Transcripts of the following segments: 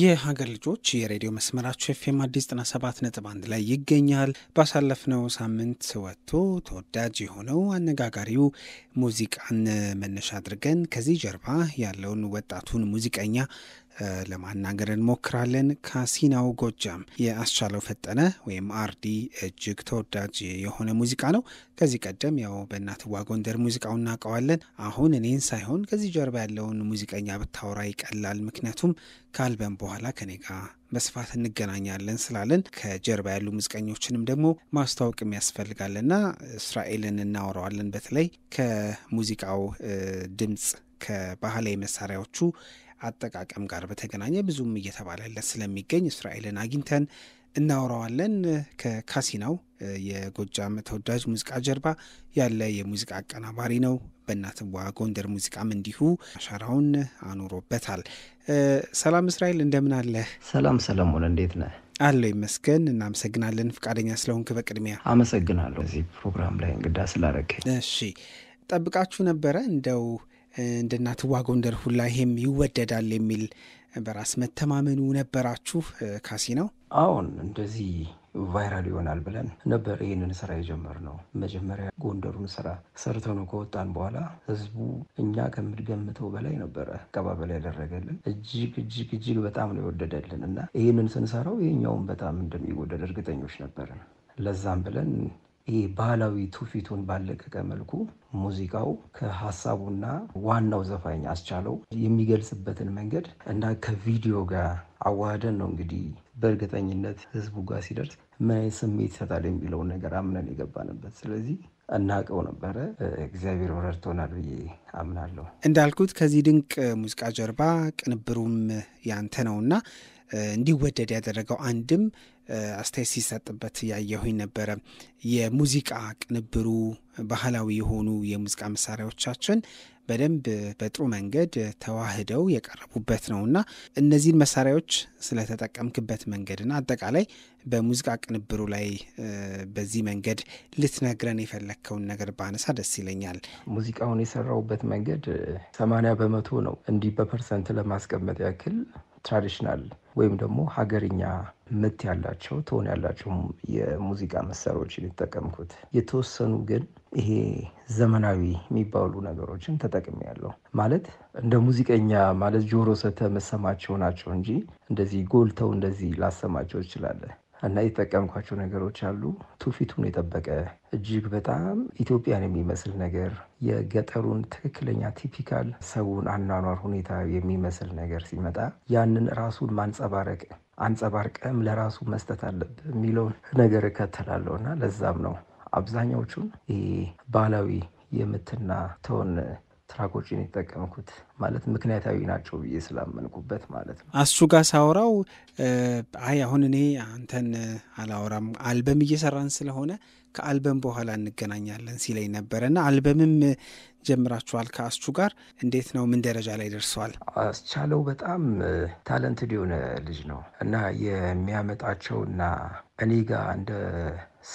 የሀገር ልጆች የሬዲዮ መስመራቸው ኤፍኤም አዲስ ዘጠና ሰባት ነጥብ አንድ ላይ ይገኛል። ባሳለፍነው ሳምንት ወጥቶ ተወዳጅ የሆነው አነጋጋሪው ሙዚቃን መነሻ አድርገን ከዚህ ጀርባ ያለውን ወጣቱን ሙዚቀኛ ለማናገር እንሞክራለን። ካሲናው ጎጃም የአስቻለው ፈጠነ ወይም አርዲ እጅግ ተወዳጅ የሆነ ሙዚቃ ነው። ከዚህ ቀደም ያው በእናትዋ ጎንደር ሙዚቃው እናውቀዋለን። አሁን እኔን ሳይሆን ከዚህ ጀርባ ያለውን ሙዚቀኛ ብታወራ ይቀላል፣ ምክንያቱም ከአልበም በኋላ ከኔ ጋር በስፋት እንገናኛለን ስላለን ከጀርባ ያሉ ሙዚቀኞችንም ደግሞ ማስተዋወቅ ያስፈልጋልና እስራኤልን እናወራዋለን። በተለይ ከሙዚቃው ድምፅ ከባህላዊ መሳሪያዎቹ አጠቃቀም ጋር በተገናኘ ብዙም እየተባለለት ስለሚገኝ እስራኤልን አግኝተን እናወራዋለን። ከካሲናው የጎጃም ተወዳጅ ሙዚቃ ጀርባ ያለ የሙዚቃ አቀናባሪ ነው። በእናትዋ ጎንደር ሙዚቃም እንዲሁ አሻራውን አኑሮበታል። ሰላም እስራኤል፣ እንደምን አለህ? ሰላም ሰለሞን፣ እንዴት ነህ? አለው ይመስገን። እናመሰግናለን ፈቃደኛ ስለሆንክ በቅድሚያ አመሰግናለሁ፣ እዚህ ፕሮግራም ላይ እንግዳ ስላረገኝ። እሺ፣ ጠብቃችሁ ነበረ እንደው እንደ እናትዋ ጎንደር ሁላ ይሄም ይወደዳል የሚል በራስ መተማመኑ ነበራችሁ? ካሲ ነው። አሁን እንደዚህ ቫይራል ይሆናል ብለን ነበር ይህንን ስራ የጀመርነው። መጀመሪያ ጎንደሩን ስራ ሰርተ ነው ከወጣን በኋላ ህዝቡ እኛ ከምንገምተው በላይ ነበረ አቀባበል ያደረገልን። እጅግ እጅግ እጅግ በጣም ነው የወደደልን እና ይህንን ስንሰራው ይህኛውን በጣም እንደሚወደድ እርግጠኞች ነበርን። ለዛም ብለን ይህ ባህላዊ ትውፊቱን ባለቀቀ መልኩ ሙዚቃው ከሀሳቡና ዋናው ዘፋኝ አስቻለው የሚገልጽበትን መንገድ እና ከቪዲዮ ጋር አዋህደን ነው እንግዲህ በእርግጠኝነት ህዝቡ ጋር ሲደርስ ምን አይነት ስሜት ይሰጣል የሚለውን ነገር አምነን የገባንበት ስለዚህ እናቀው ነበረ። እግዚአብሔር ረድቶናል ብዬ አምናለሁ። እንዳልኩት ከዚህ ድንቅ ሙዚቃ ጀርባ ቅንብሩም ያንተ ነውና እንዲወደድ ያደረገው አንድም አስተያየት ሲሰጥበት ያየሁኝ ነበረ። የሙዚቃ ቅንብሩ ባህላዊ የሆኑ የሙዚቃ መሳሪያዎቻችን በደንብ በጥሩ መንገድ ተዋህደው የቀረቡበት ነውና እነዚህን መሳሪያዎች ስለተጠቀምክበት መንገድና አጠቃላይ በሙዚቃ ቅንብሩ ላይ በዚህ መንገድ ልትነግረን የፈለግከውን ነገር ባነሳ ደስ ይለኛል። ሙዚቃውን የሰራውበት መንገድ ሰማንያ በመቶ ነው እንዲህ በፐርሰንት ለማስቀመጥ ያክል ትራዲሽናል ወይም ደግሞ ሀገርኛ ምት ያላቸው ትሆን ያላቸው የሙዚቃ መሳሪያዎችን የተጠቀምኩት። የተወሰኑ ግን ይሄ ዘመናዊ የሚባሉ ነገሮችን ተጠቅሜ ያለው ማለት እንደ ሙዚቀኛ ማለት ጆሮ ሰተ መሰማቸው ናቸው እንጂ እንደዚህ ጎልተው እንደዚህ ላሰማቸው ይችላለ እና የተጠቀምኳቸው ነገሮች አሉ። ትውፊቱን የጠበቀ እጅግ በጣም ኢትዮጵያን የሚመስል ነገር የገጠሩን ትክክለኛ ቲፒካል ሰውን አኗኗር ሁኔታ የሚመስል ነገር ሲመጣ ያንን ራሱን ማንጸባረቅ አንጸባርቀም ለራሱ መስጠት አለብ የሚለውን ነገር እከተላለሁ እና ለዛም ነው አብዛኛዎቹን ይሄ ባህላዊ የምትናተውን ትራኮችን የተጠቀምኩት ማለት ምክንያታዊ ናቸው ብዬ ስላመንኩበት ማለት ነው። አሱ ጋር ሳወራው አይ አሁን እኔ አንተን አላወራም አልበም እየሰራን ስለሆነ ከአልበም በኋላ እንገናኛለን ሲለኝ ነበረ እና አልበምም ጀምራችኋል ከአስቹ ጋር እንዴት ነው? ምን ደረጃ ላይ ደርሰዋል? አስቻለው በጣም ታለንትድ የሆነ ልጅ ነው እና እና እኔ ጋር እንደ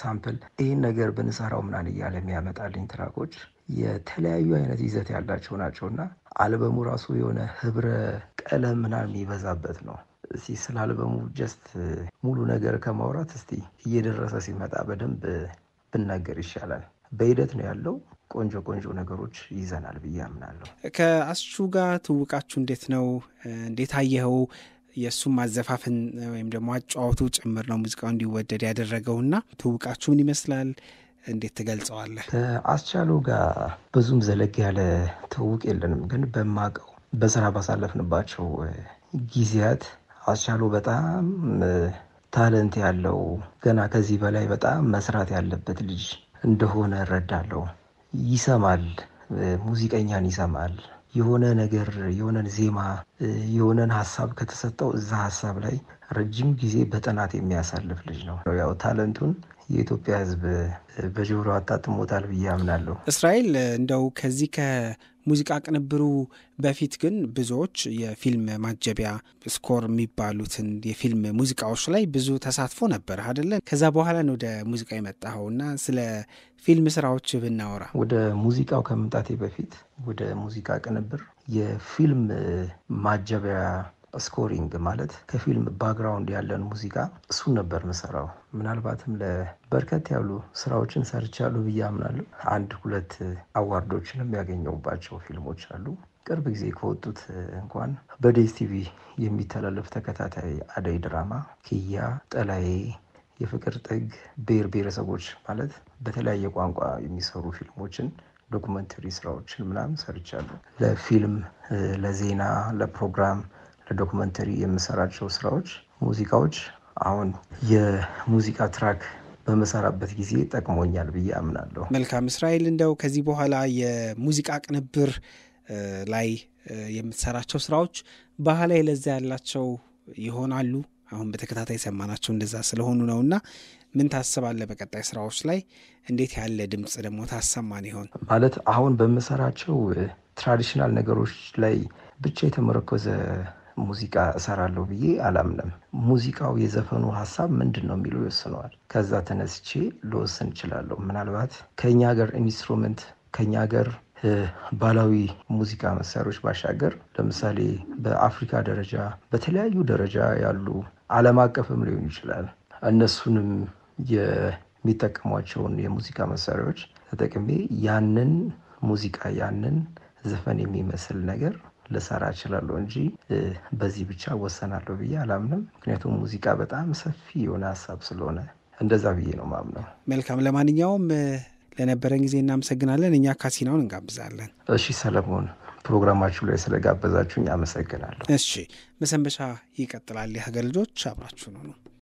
ሳምፕል ይህን ነገር ብንሰራው ምናን እያለ የሚያመጣልኝ ትራኮች የተለያዩ አይነት ይዘት ያላቸው ናቸው እና አልበሙ ራሱ የሆነ ህብረ ቀለም ምናን የሚበዛበት ነው። እስቲ ስለ አልበሙ ጀስት ሙሉ ነገር ከማውራት እስቲ እየደረሰ ሲመጣ በደንብ ብናገር ይሻላል። በሂደት ነው ያለው። ቆንጆ ቆንጆ ነገሮች ይዘናል ብዬ አምናለሁ። ከአስቹ ጋር ትውቃችሁ እንዴት ነው? እንዴት አየኸው? የእሱም ማዘፋፍን ወይም ደግሞ አጫዋቱ ጭምር ነው ሙዚቃው እንዲወደድ ያደረገውና ትውቃችሁ ምን ይመስላል? እንዴት ትገልጸዋለህ? አስቻሉ ጋር ብዙም ዘለግ ያለ ትውቅ የለንም፣ ግን በማቀው በስራ ባሳለፍንባቸው ጊዜያት አስቻሉ በጣም ታለንት ያለው ገና ከዚህ በላይ በጣም መስራት ያለበት ልጅ እንደሆነ እረዳለሁ። ይሰማል፣ ሙዚቀኛን ይሰማል። የሆነ ነገር የሆነን ዜማ የሆነን ሀሳብ ከተሰጠው እዛ ሀሳብ ላይ ረጅም ጊዜ በጥናት የሚያሳልፍ ልጅ ነው። ያው ታለንቱን የኢትዮጵያ ሕዝብ በጆሮ አጣጥሞታል ብዬ አምናለሁ። እስራኤል እንደው ከዚህ ከሙዚቃ ቅንብሩ በፊት ግን ብዙዎች የፊልም ማጀቢያ ስኮር የሚባሉትን የፊልም ሙዚቃዎች ላይ ብዙ ተሳትፎ ነበር አይደለን? ከዛ በኋላ ነው ወደ ሙዚቃ የመጣኸው እና ስለ ፊልም ስራዎች ብናወራ። ወደ ሙዚቃው ከመምጣቴ በፊት ወደ ሙዚቃ ቅንብር የፊልም ማጀቢያ ስኮሪንግ ማለት ከፊልም ባክግራውንድ ያለን ሙዚቃ እሱን ነበር ምሰራው። ምናልባትም ለበርከት ያሉ ስራዎችን ሰርቻሉ ብዬ አምናለሁ። አንድ ሁለት አዋርዶችንም ያገኘውባቸው ፊልሞች አሉ። ቅርብ ጊዜ ከወጡት እንኳን በዴስቲቪ የሚተላለፍ ተከታታይ አደይ ድራማ፣ ኪያ፣ ጠላዬ፣ የፍቅር ጥግ፣ ብሔር ብሔረሰቦች ማለት በተለያየ ቋንቋ የሚሰሩ ፊልሞችን ዶኩመንተሪ ስራዎችን ምናምን ሰርቻለሁ። ለፊልም፣ ለዜና፣ ለፕሮግራም ለዶክመንተሪ የምሰራቸው ስራዎች፣ ሙዚቃዎች አሁን የሙዚቃ ትራክ በመሰራበት ጊዜ ጠቅሞኛል ብዬ አምናለሁ። መልካም እስራኤል፣ እንደው ከዚህ በኋላ የሙዚቃ ቅንብር ላይ የምትሰራቸው ስራዎች ባህላዊ ለዛ ያላቸው ይሆናሉ? አሁን በተከታታይ ሰማናቸው እንደዛ ስለሆኑ ነው እና ምን ታስባለህ? በቀጣይ ስራዎች ላይ እንዴት ያለ ድምፅ ደግሞ ታሰማን ይሆን? ማለት አሁን በምሰራቸው ትራዲሽናል ነገሮች ላይ ብቻ የተመረኮዘ ሙዚቃ እሰራለሁ ብዬ አላምንም። ሙዚቃው የዘፈኑ ሀሳብ ምንድን ነው የሚለው ይወስነዋል። ከዛ ተነስቼ ልወስን እችላለሁ። ምናልባት ከእኛ ሀገር ኢንስትሩመንት ከኛ ሀገር ባህላዊ ሙዚቃ መሳሪያዎች ባሻገር ለምሳሌ በአፍሪካ ደረጃ በተለያዩ ደረጃ ያሉ ዓለም አቀፍም ሊሆን ይችላል እነሱንም የሚጠቀሟቸውን የሙዚቃ መሳሪያዎች ተጠቅሜ ያንን ሙዚቃ ያንን ዘፈን የሚመስል ነገር ልሰራ እችላለሁ እንጂ በዚህ ብቻ ወሰናለሁ ብዬ አላምንም። ምክንያቱም ሙዚቃ በጣም ሰፊ የሆነ ሀሳብ ስለሆነ እንደዛ ብዬ ነው ማምነው። መልካም፣ ለማንኛውም ለነበረን ጊዜ እናመሰግናለን። እኛ ካሲናውን እንጋብዛለን። እሺ ሰለሞን፣ ፕሮግራማችሁ ላይ ስለጋበዛችሁኝ አመሰግናለሁ። እሺ፣ መሰንበሻ ይቀጥላል። የሀገር ልጆች አብራችሁ ነው ነው